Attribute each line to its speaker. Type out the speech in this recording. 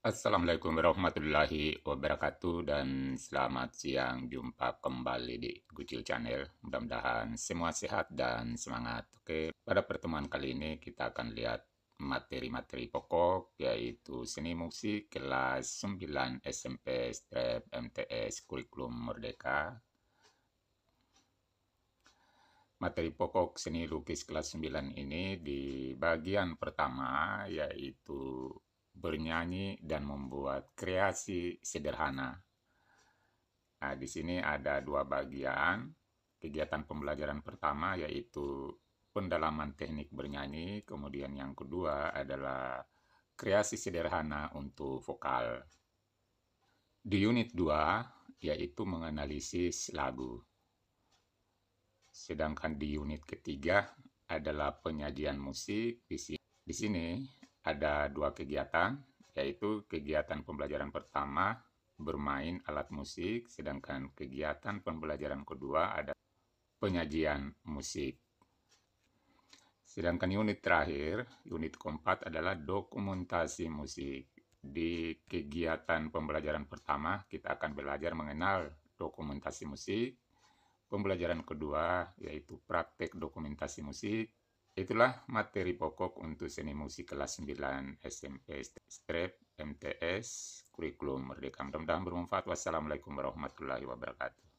Speaker 1: Assalamualaikum warahmatullahi wabarakatuh dan selamat siang jumpa kembali di Gucil Channel. Mudah-mudahan semua sehat dan semangat. Oke, pada pertemuan kali ini kita akan lihat materi-materi pokok yaitu seni musik kelas 9 SMP Strep MTS Kurikulum Merdeka. Materi pokok seni lukis kelas 9 ini di bagian pertama yaitu bernyanyi, dan membuat kreasi sederhana. Nah, di sini ada dua bagian. Kegiatan pembelajaran pertama yaitu pendalaman teknik bernyanyi, kemudian yang kedua adalah kreasi sederhana untuk vokal. Di unit 2 yaitu menganalisis lagu. Sedangkan di unit ketiga adalah penyajian musik di sini ada dua kegiatan, yaitu kegiatan pembelajaran pertama bermain alat musik, sedangkan kegiatan pembelajaran kedua ada penyajian musik. Sedangkan unit terakhir, unit keempat adalah dokumentasi musik. Di kegiatan pembelajaran pertama, kita akan belajar mengenal dokumentasi musik. Pembelajaran kedua yaitu praktek dokumentasi musik Itulah materi pokok untuk seni musik kelas 9 SMP Strep MTS Kurikulum Merdeka. Mudah-mudahan bermanfaat. Wassalamualaikum warahmatullahi wabarakatuh.